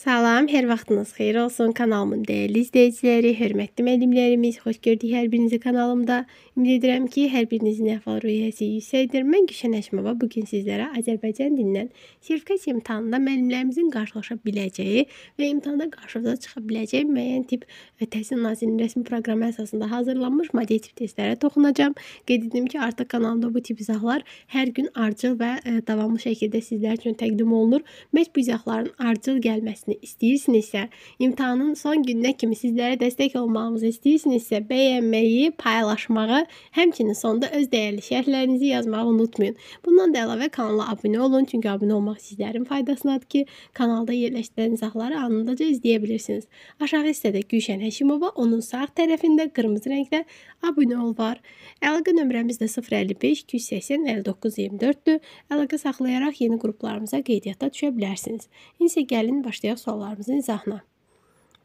Salam, hər vaxtınız xeyir olsun. Kanalımın dəyərli izləyiciləri, hörmətli müəllimlərimiz, xoş gördük hər birinizi kanalımda. Ümid edirəm ki, hər birinizin əhval-ruhiyyəsi yüksəkdir. Mən Güşən Əşmova bu gün sizlərə Azərbaycan dilindən sertifikat imtahanında müəllimlərimizin qarşılaşa biləcəyi və imtahanda qarşımıza çıxa biləcəyi müəyyən tip e, Təhsil Nazirliyinin rəsmi proqramı əsasında hazırlanmış model tip testlərə toxunacağam. Qeyd etdim ki, artıq kanalımda bu tip izahlar hər gün ardıcıl və e, davamlı şəkildə sizlər üçün təqdim olunur. Məhz bu izahların ardıcıl gəlməsini olmasını istəyirsinizsə, imtahanın son gününə kimi sizlərə dəstək olmağımızı istəyirsinizsə, bəyənməyi, paylaşmağı, həmçinin sonda öz dəyərli şərhlərinizi yazmağı unutmayın. Bundan da əlavə kanala abunə olun, çünki abunə olmaq sizlərin faydasındadır ki, kanalda yerləşdirilən izahları anındaca izləyə bilirsiniz. Aşağı hissədə Gülşən Həşimova, onun sağ tərəfində qırmızı rəngdə abunə ol var. Əlaqə nömrəmiz də 055 280 59 24-dür. Əlaqə saxlayaraq yeni qruplarımıza qeydiyyata düşə bilərsiniz. İndi isə gəlin başlayaq suallarımızın izahına.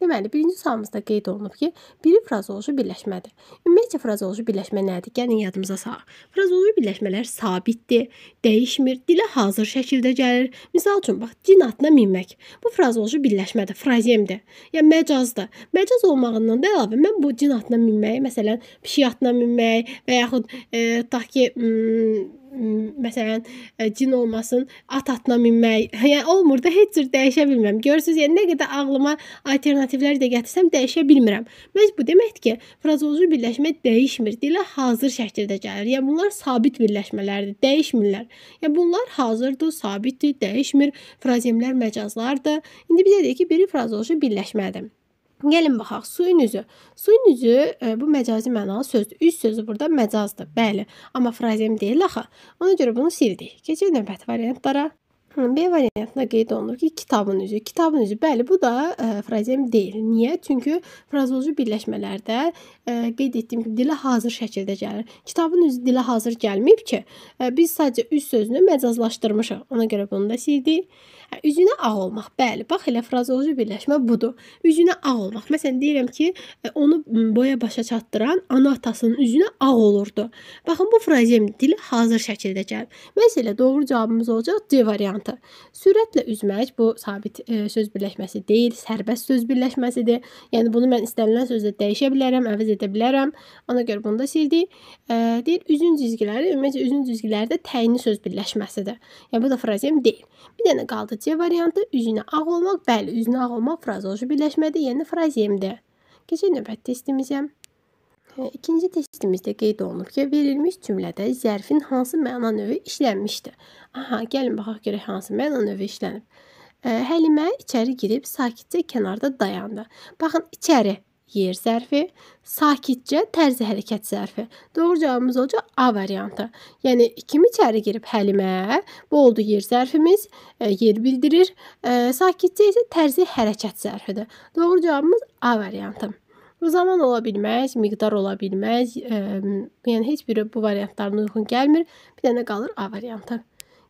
Deməli, birinci sualımızda qeyd olunub ki, biri frazeoloji birləşmədir. Ümumiyyətcə frazeoloji birləşmə nədir? Gəlin yadımıza salaq. Frazeoloji birləşmələr sabitdir, dəyişmir, dilə hazır şəkildə gəlir. Məsəl üçün bax, din atına minmək. Bu frazeoloji birləşmədir, frazemdir. Yəni məcazdır. Məcaz olmağından da əlavə mən bu din atına minməyi, məsələn, pişik atına minmək və yaxud e, tutaq ki, hmm, məsələn cin olmasın, at atına minmək. Yəni olmur da heç cür dəyişə bilmirəm. Görürsüz, yəni nə qədər ağlıma alternativlər də gətirsəm dəyişə bilmirəm. Məhz bu deməkdir ki, frazoloji birləşmə dəyişmir, dilə hazır şəkildə gəlir. Yəni bunlar sabit birləşmələrdir, dəyişmirlər. Yəni bunlar hazırdır, sabitdir, dəyişmir. Frazemlər məcazlardır. İndi bizə deyir ki, biri frazoloji birləşmədir. Gəlin baxaq. Suyun üzü. Suyun üzü ə, e, bu məcazi mənalı sözdür. Üz sözü burada məcazdır. Bəli, amma frazem deyil axı. Ona görə bunu sildik. Keçək növbəti variantlara. B variantına qeyd olunur ki, kitabın üzü. Kitabın üzü, bəli, bu da ə, e, frazem deyil. Niyə? Çünki frazoloji birləşmələrdə ə, e, qeyd etdiyim kimi dilə hazır şəkildə gəlir. Kitabın üzü dilə hazır gəlməyib ki, ə, e, biz sadəcə üz sözünü məcazlaşdırmışıq. Ona görə bunu da sildik. Üzünə ağ olmaq. Bəli, bax elə frazoloji birləşmə budur. Üzünə ağ olmaq. Məsələn deyirəm ki, onu boya başa çatdıran ana atasının üzünə ağ olurdu. Baxın bu frazem dili hazır şəkildə gəlir. Məsələ doğru cavabımız olacaq C variantı variantı. Sürətlə üzmək bu sabit e, söz birləşməsi deyil, sərbəst söz birləşməsidir. Yəni bunu mən istənilən sözlə dəyişə bilərəm, əvəz edə bilərəm. Ona görə bunu da sildik. E, deyir üzün cizgiləri, ümumiyyətlə üzün cizgiləri də təyinli söz birləşməsidir. Yəni bu da frazem deyil. Bir dənə qaldı C variantı, üzünə ağ olmaq. Bəli, üzünə ağ olmaq frazoloji birləşmədir, yəni frazemdir. Keçək növbəti testimizə. İkinci testimizdə qeyd olunub ki, verilmiş cümlədə zərfin hansı məna növü işlənmişdir? Aha, gəlin baxaq görək hansı məna növü işlənib. Həlimə içəri girib sakitcə kənarda dayandı. Baxın, içəri yer zərfi, sakitcə tərzi hərəkət zərfi. Doğru cavabımız olacaq A variantı. Yəni kim içəri girib Həlimə, bu oldu yer zərfimiz, yer bildirir. Sakitcə isə tərzi hərəkət zərfidir. Doğru cavabımız A variantı. Zaman ola bilməz, miqdar ola bilməz. Ə, yəni heç biri bu variantların uyğun gəlmir. Bir dənə qalır A variantı.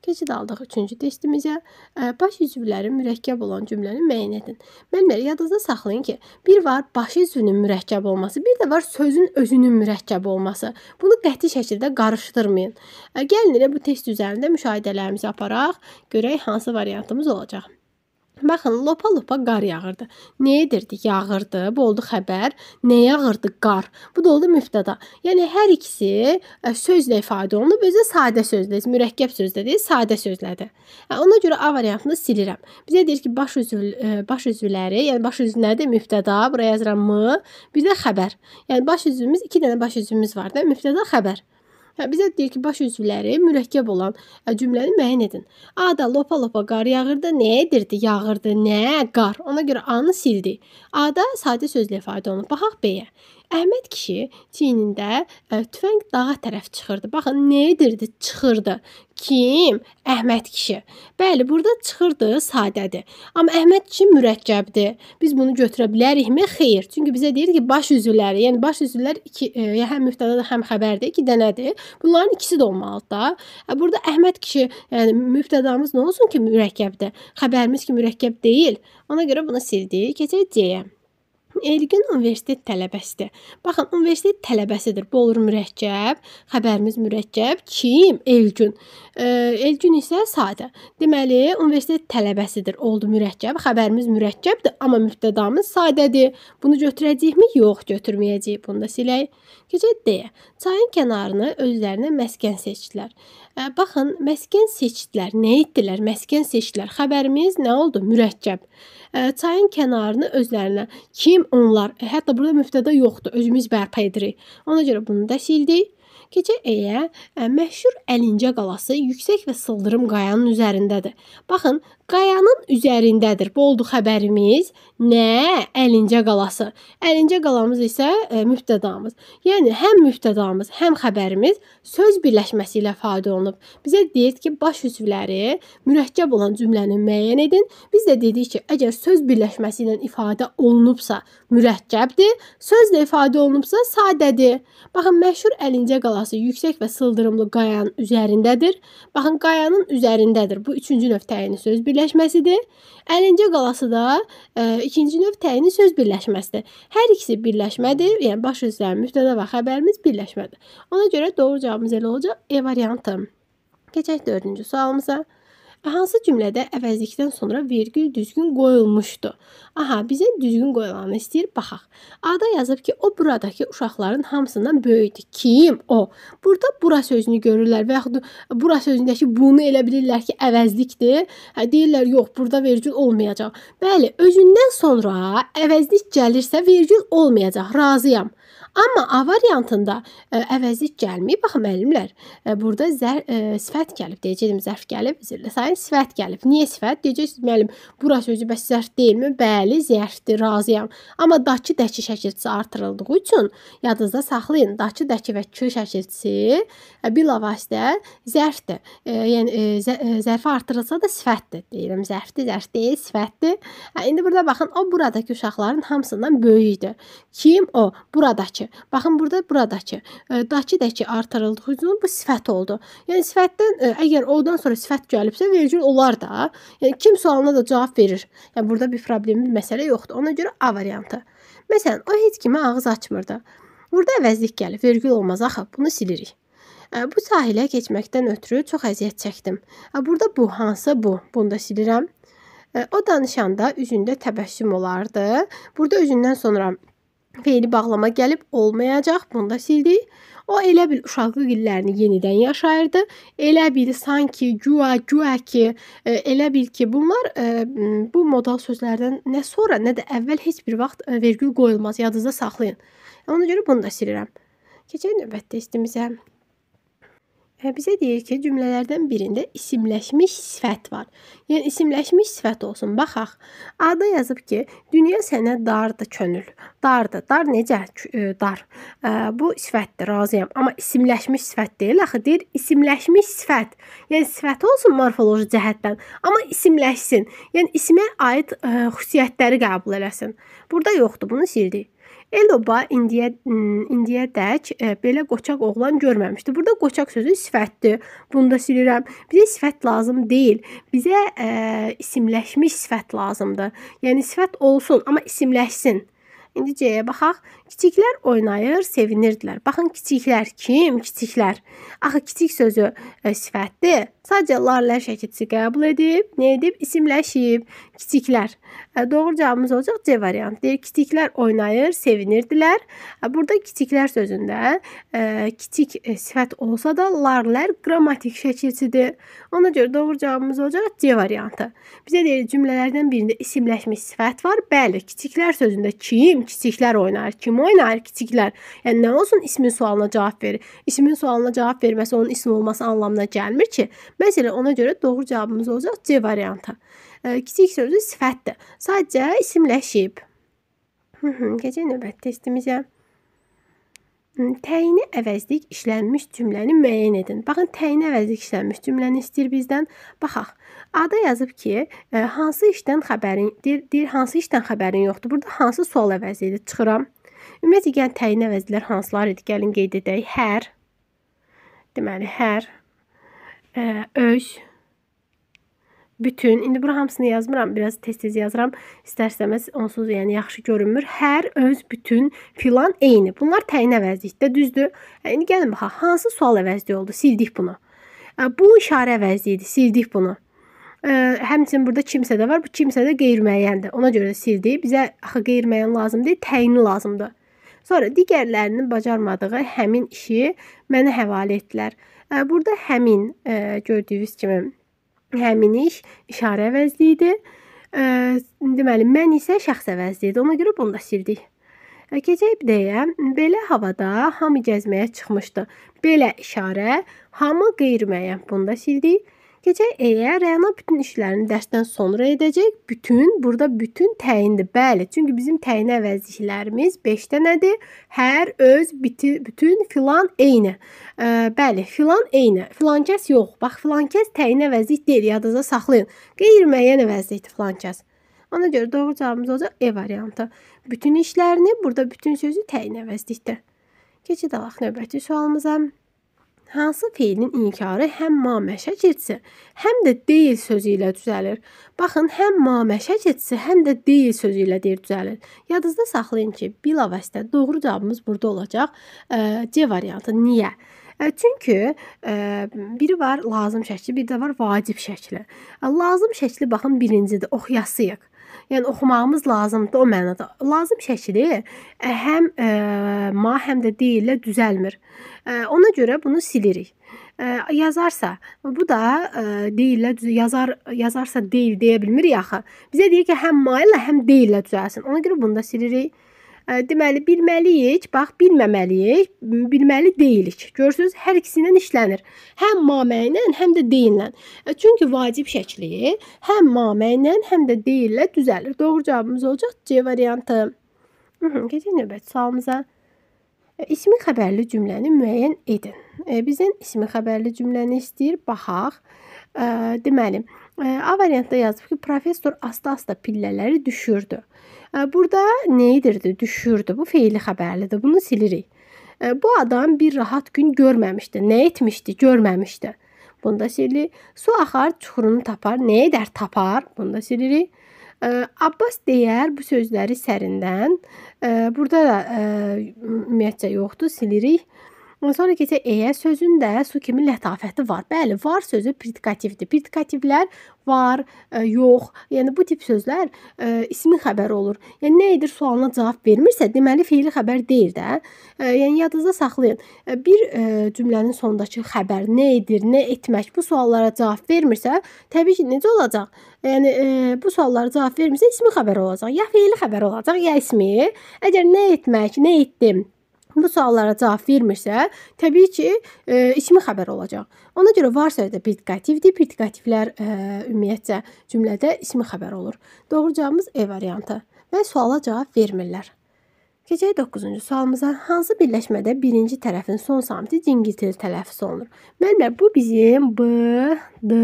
Keçid aldıq 3-cü testimizə. E, baş üzvləri mürəkkəb olan cümləni müəyyən edin. Müəllimlər yadınızda saxlayın ki, bir var baş üzvünün mürəkkəb olması, bir də var sözün özünün mürəkkəb olması. Bunu qəti şəkildə qarışdırmayın. E, gəlin elə bu test üzərində müşahidələrimizi aparaq, görək hansı variantımız olacaq. Baxın, lopa-lopa qar yağırdı. Nə edirdi? Yağırdı. Bu oldu xəbər. Nə yağırdı? Qar. Bu da oldu müftəda. Yəni hər ikisi sözlə ifadə olunub, özü sadə sözlə, mürəkkəb sözlə deyil, sadə sözlədir. Ona görə A variantını silirəm. Bizə deyir ki, baş üzvü baş üzvləri, yəni baş üzvü nədir? Müftəda, bura yazıram m, bir də xəbər. Yəni baş üzvümüz 2 dənə baş üzvümüz var da, müftəda, xəbər. Hə, bizə deyir ki, baş üzvləri mürəkkəb olan cümləni müəyyən edin. A-da lopa-lopa qar yağırdı, nə edirdi? Yağırdı, nə? Qar. Ona görə A-nı sildi. A-da sadə sözlə ifadə olunur. Baxaq B-yə. Əhməd kişi çiynində e, tüfəng dağa tərəf çıxırdı. Baxın, nə edirdi? Çıxırdı. Kim? Əhməd kişi. Bəli, burada çıxırdı, sadədir. Amma Əhməd kişi mürəkkəbdir. Biz bunu götürə bilərikmi? Xeyr. Çünki bizə deyir ki, baş üzvləri, yəni baş üzvlər iki e, həm müftəda, həm xəbərdə 2 dənədir. Bunların ikisi də olmalıdır da. E, burada Əhməd kişi, yəni müftədamız nə olsun ki, mürəkkəbdir. Xəbərimiz ki, mürəkkəb deyil. Ona görə bunu sildik. Keçək C-yə. Elgin universitet tələbəsidir. Baxın, universitet tələbəsidir. Bu olur mürəkkəb, xəbərimiz mürəkkəb. Kim? Elgün. E, Elgün isə sadə. Deməli, universitet tələbəsidir. Oldu mürəkkəb, xəbərimiz mürəkkəbdir, amma mübtədamız sadədir. Bunu götürəcəyikmi? Yox, götürməyəcəyik. Bunu da silək. Keçək D. Çayın kənarını özlərinə məskən seçdilər. Baxın, məskən seçdilər. Nə etdilər? Məskən seçdilər. Xəbərimiz nə oldu? Mürəkkəb. Çayın kənarını özlərinə kim onlar? Hətta burada müftəda yoxdur. Özümüz bərpa edirik. Ona görə bunu da sildik. Keçək Eyə, məşhur Əlincə qalası yüksək və sıldırım qayanın üzərindədir. Baxın, Qayanın üzərindədir. Bu oldu xəbərimiz. Nə? Əlincə qalası. Əlincə qalamız isə e, mübtədamız. Yəni həm mübtədamız, həm xəbərimiz söz birləşməsi ilə ifadə olunub. Bizə deyir ki, baş üzvləri mürəkkəb olan cümləni müəyyən edin. Biz də dedik ki, əgər söz birləşməsi ilə ifadə olunubsa, mürəkkəbdir. Sözlə ifadə olunubsa, sadədir. Baxın, məşhur Əlincə qalası yüksək və sıldırımlı qayanın üzərindədir. Baxın, qayanın üzərindədir. Bu 3-cü növ təyin söz birləşməsi birləşməsidir. Əlincə qalası da ə, e, ikinci növ təyini söz birləşməsidir. Hər ikisi birləşmədir. Yəni baş üzrə müftədə və xəbərimiz birləşmədir. Ona görə doğru cavabımız elə olacaq E variantı. Keçək 4-cü sualımıza və hansı cümlədə əvəzlikdən sonra vergül düzgün qoyulmuşdu? Aha, bizə düzgün qoyulanı istəyir, baxaq. A-da yazıb ki, o buradakı uşaqların hamısından böyükdür. Kim? O. Burada bura sözünü görürlər və yaxud bura sözündəki bunu elə bilirlər ki, əvəzlikdir. Hə, deyirlər, yox, burada vergül olmayacaq. Bəli, özündən sonra əvəzlik gəlirsə vergül olmayacaq. Razıyam. Amma A variantında ə, e, əvəzlik gəlməyib. Baxın müəllimlər, ə, e, burada zər ə, e, sifət gəlib deyəcəyim, zərf gəlib, üzrlə sayın sifət gəlib. Niyə sifət? Deyəcəksiniz müəllim, bura sözü bəs zərf deyilmi? Bəli, zərfdir, razıyam. Amma dakı dəki şəkilçisi artırıldığı üçün yadınızda saxlayın. Dakı dəki və kü şəkilçisi bilavasitə zərfdir. E, yəni e, zə, e, zərfi artırılsa da sifətdir deyirəm. Zərfdir, zərf deyil, sifətdir. Hə, indi burada baxın, o buradakı uşaqların hamısından böyükdür. Kim o? Burada buradakı. Baxın burada buradakı. E, dakı da ki artırıldığı üçün bu sifət oldu. Yəni sifətdən e, əgər o-dan sonra sifət gəlibsə vergül olar da. Yəni kim sualına da cavab verir. Yəni burada bir problemli məsələ yoxdur. Ona görə A variantı. Məsələn, o heç kimə ağız açmırdı. Burada əvəzlik gəlir. Vergül olmaz axı. Bunu silirik. E, bu sahilə keçməkdən ötürü çox əziyyət çəkdim. Burada bu hansı bu? Bunu da silirəm. O danışanda üzündə təbəssüm olardı. Burada üzündən sonra Feili bağlama gəlib olmayacaq, bunu da sildik. O elə bil uşaqlıq illərini yenidən yaşayırdı. Elə bil sanki güya güya ki, e, elə bil ki, bunlar e, bu modal sözlərdən nə sonra, nə də əvvəl heç bir vaxt e, vergül qoyulmaz. Yadınızda saxlayın. Ona görə bunu da silirəm. Keçək növbətdə istimizə. Bizə deyir ki, cümlələrdən birində isimləşmiş sifət var. Yəni isimləşmiş sifət olsun. Baxaq. A-da yazıb ki, dünya sənə dardı könül. Dardı. Dar necə? E, dar. Bu sifətdir, razıyam. Amma isimləşmiş sifət deyil axı. Deyir isimləşmiş sifət. Yəni sifət olsun morfoloji cəhətdən, amma isimləşsin. Yəni isimə aid e, xüsusiyyətləri qəbul eləsin. Burada yoxdur. Bunu sildik. El oba indiyə indiyədək e, belə qoçaq oğlan görməmişdi. Burada qoçaq sözü sifətdir. Bunu da silirəm. Bizə sifət lazım deyil. Bizə ə, e, isimləşmiş sifət lazımdır. Yəni sifət olsun, amma isimləşsin. İndi C-yə baxaq. Kiçiklər oynayır, sevinirdilər. Baxın kiçiklər kim? Kiçiklər. Axı kiçik sözü ə, e, sifətdir. Sadəcə larlər şəkilçisi qəbul edib, nə edib? İsimləşib. Kiçiklər. Ə, e, doğru cavabımız olacaq C variantı. Deyir kiçiklər oynayır, sevinirdilər. Ə, e, burada kiçiklər sözündə ə, kiçik ə, sifət olsa da larlər qrammatik şəkilçisidir. Ona görə doğru cavabımız olacaq C variantı. Bizə deyir cümlələrdən birində isimləşmiş sifət var. Bəli, kiçiklər sözündə kim? Kiçiklər oynayır. Kim kim oynar ki, kiçiklər? Yəni nə olsun ismin sualına cavab verir. İsmin sualına cavab verməsi onun ism olması anlamına gəlmir ki. Məsələn, ona görə doğru cavabımız olacaq C variantı. E, kiçik sözü sifətdir. Sadəcə isimləşib. Keçək növbəti testimizə. Təyini əvəzlik işlənmiş cümləni müəyyən edin. Baxın, təyini əvəzlik işlənmiş cümləni istəyir bizdən. Baxaq. A-da yazıb ki, e, hansı işdən xəbərin, deyir, deyir hansı işdən xəbərin yoxdur. Burada hansı sual əvəzi idi? Çıxıram. Ümumiyyətlə gəlin təyin əvəzlər hansılar idi? Gəlin qeyd edək. Hər deməli hər ə, öz bütün. İndi bura hamısını yazmıram, biraz tez-tez yazıram. İstər-istəməz onsuz yəni yaxşı görünmür. Hər, öz, bütün, filan, eyni. Bunlar təyin əvəzlikdə, düzdür? İndi gəlin baxaq, hansı sual əvəzli oldu? Sildik bunu. Bu işarə əvəzli idi, sildik bunu. Həmçinin burada kimsə də var, bu kimsə də qeyri-müəyyəndir. Ona görə də sildik. Bizə axı qeyri-müəyyən lazım deyil, təyini lazımdır. Sonra digərlərinin bacarmadığı həmin işi mənə həvalə etdilər. Burada həmin gördüyünüz kimi həmin iş işarə əvəzli idi. Deməli, mən isə şəxs əvəzli idi. Ona görə bunu da sildik. Keçək deyə, belə havada hamı gəzməyə çıxmışdı. Belə işarə hamı qeyri-müəyyən. Bunu da sildik gecə əgər Rəna bütün işlərini dərsdən sonra edəcək, bütün burada bütün təyindir. Bəli, çünki bizim təyin əvəzliklərimiz 5 dənədir. Hər öz biti, bütün filan eyni. E, bəli, filan eyni. Filan kəs yox. Bax, filan kəs təyin əvəzlik deyil, yadınızda saxlayın. Qeyri-müəyyən əvəzlikdir filan kəs. Ona görə doğru cavabımız olacaq E variantı. Bütün işlərini, burada bütün sözü təyin əvəzlikdir. Keçid alaq növbəti sualımıza hansı fiilin inkarı həm maməşə citsi, həm də deyil sözü ilə düzəlir. Baxın, həm maməşə citsi, həm də deyil sözü ilə deyir düzəlir. Yadınızda saxlayın ki, bilavasitə doğru cavabımız burada olacaq C variantı. Niyə? Çünki biri var lazım şəkli, bir də var vacib şəkli. Lazım şəkli baxın birincidir, oxuyasıyıq. Yəni oxumağımız lazımdır o mənada. Lazım şəkili e, həm ə, e, ma, həm də deyillə düzəlmir. Ə, e, ona görə bunu silirik. Ə, yazarsa, bu da ə, deyillə yazar yazarsa deyil deyə bilmirik axı. Bizə deyir ki, həm ma ilə, həm deyillə düzəlsin. Ona görə bunu da silirik deməli bilməliyik, bax bilməməliyik, bilməli deyilik. Görürsüz, hər ikisindən işlənir. Həm mamə ilə, həm də deyinlə. Çünki vacib şəkli həm mamə ilə, həm də deyillə düzəlir. Doğru cavabımız olacaq C variantı. Keçək növbəti sualımıza. İsmi xəbərli cümləni müəyyən edin. Bizdən ismi xəbərli cümləni istəyir, baxaq. Deməli, A variantda yazıb ki, professor asta-asta pillələri düşürdü. Burada nə edirdi? Düşürdü. Bu feili xəbərlidir. Bunu silirik. Bu adam bir rahat gün görməmişdi. Nə etmişdi? Görməmişdi. Bunda silirik. Su axar, çuxurunu tapar. Nə edər? Tapar. Bunda silirik. Abbas deyər bu sözləri sərindən. Burada da e, ümumiyyətcə yoxdur, silirik. Sonra keçək eyə sözündə su kimi lətafəti var. Bəli, var sözü predikativdir. Predikativlər var, ə, yox. Yəni bu tip sözlər ə, ismin xəbəri olur. Yəni nə edir sualına cavab vermirsə, deməli feili xəbər deyil də. Ə, yəni yadınızda saxlayın. Bir ə, cümlənin sonundakı xəbər nə edir, nə etmək bu suallara cavab vermirsə, təbii ki, necə olacaq? Yəni ə, bu suallara cavab vermirsə, ismi xəbər olacaq. Ya feili xəbər olacaq, ya ismi. Əgər nə etmək, nə etdim bu suallara cavab vermirsə, təbii ki, e, içmi xəbər olacaq. Ona görə var sözdə predikativdir. Predikativlər e, ümumiyyətcə cümlədə içmi xəbər olur. Doğru cavabımız E variantı və suala cavab vermirlər. Keçək 9-cu sualımıza. Hansı birləşmədə birinci tərəfin son samiti cingiltili tələffüz olunur? Müəllimlər, bu bizim B, D,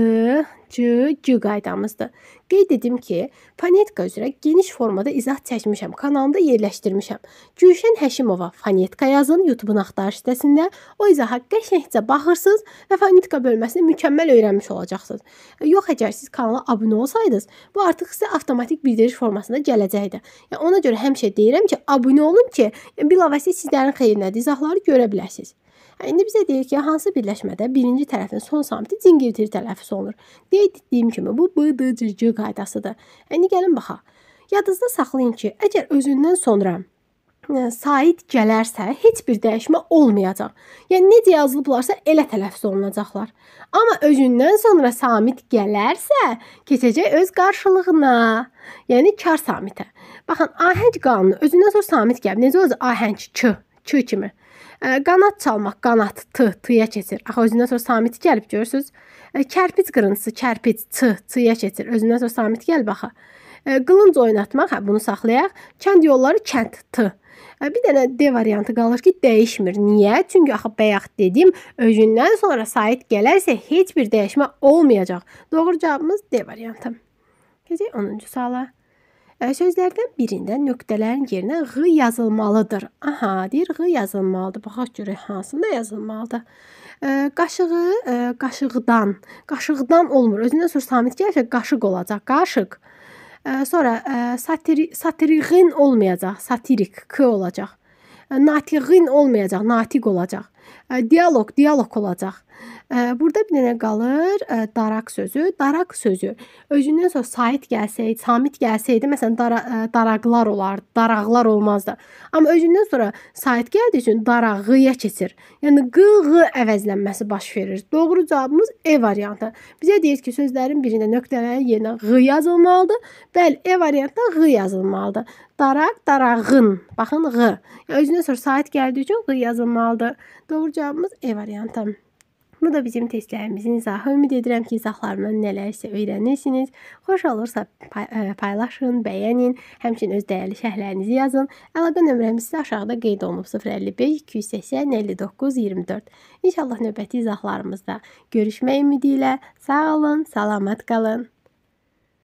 kitabçı Q qaydamızdır. Qeyd edim ki, fonetika üzrə geniş formada izah çəkmişəm, kanalda yerləşdirmişəm. Gülşən Həşimova fonetika yazın YouTube-un axtarış sitəsində. O izaha qəşəngcə baxırsınız və fonetika bölməsini mükəmməl öyrənmiş olacaqsınız. Yox, əgər siz kanala abunə olsaydınız, bu artıq sizə avtomatik bildiriş formasında gələcəkdi. Yəni ona görə həmişə deyirəm ki, abunə olun ki, bilavasitə sizlərin xeyrinədir, izahları görə biləsiniz. İndi bizə deyir ki, hansı birləşmədə birinci tərəfin son samiti cingiltili tələffüz olunur. Qeyd etdiyim kimi bu BDCC qaydasıdır. E, indi gəlin baxaq. Yadınızda saxlayın ki, əgər özündən sonra e, sait gələrsə, heç bir dəyişmə olmayacaq. Yəni necə yazılıblarsa elə tələffüz olunacaqlar. Amma özündən sonra samit gələrsə, keçəcək öz qarşılığına, yəni kar samitə. Baxın, ahəng qanunu özündən sonra samit gəlib. Necə olacaq? Ahəng ç, ç kimi. Qanad çalmaq, qanad t, t-yə keçir. Axı özündən sonra samit gəlib görürsüz. Kərpic qırıntısı, kərpic t, t-yə keçir. Özündən sonra samit gəlib axı. Qılınc oynatmaq, hə bunu saxlayaq. Kənd yolları kənd t. Bir dənə D variantı qalır ki, dəyişmir. Niyə? Çünki axı bayaq dedim, özündən sonra sayit gələrsə heç bir dəyişmə olmayacaq. Doğru cavabımız D variantı. Keçək 10-cu suala. Sözlərdən birində nöqtələrin yerinə ğ yazılmalıdır. Aha, deyir ğ yazılmalıdır. Baxaq görək hansında yazılmalıdır. Qaşığı e, qaşıqdan, qaşıqdan olmur. Özündən sonra samit gəlsə qaşıq olacaq. Qaşıq. Sonra e, satiri, satiriğin olmayacaq. Satirik k olacaq. E, Natiğin olmayacaq, natiq olacaq. Dialoq, dialoq olacaq. Burada bir dənə qalır daraq sözü. Daraq sözü özündən sonra Sait gəlsəydi, Samit gəlsəydi, məsələn dara, daraqlar olardı, daraqlar olmazdı. Amma özündən sonra Sait gəldiyi üçün darağıya keçir. Yəni q q əvəzlənməsi baş verir. Doğru cavabımız E variantı. Bizə deyir ki, sözlərin birində nöqtələrin yerinə q yazılmalıdır. Bəli, E variantında q yazılmalıdır. Daraq, darağın. Baxın q. Yəni, özündən sonra Sait gəldiyi üçün q yazılmalıdır. Doğru cavabımız E variantı. Bu da bizim testlərimizin izahı. Ümid edirəm ki, izahlarımdan nələrsə öyrənirsiniz. Xoş olursa e, paylaşın, bəyənin, həmçinin öz dəyərli şərhlərinizi yazın. Əlaqə nömrəmiz sizə aşağıda qeyd olunub 055 280 59 24. İnşallah növbəti izahlarımızda görüşmək ümidi ilə sağ olun, salamat qalın.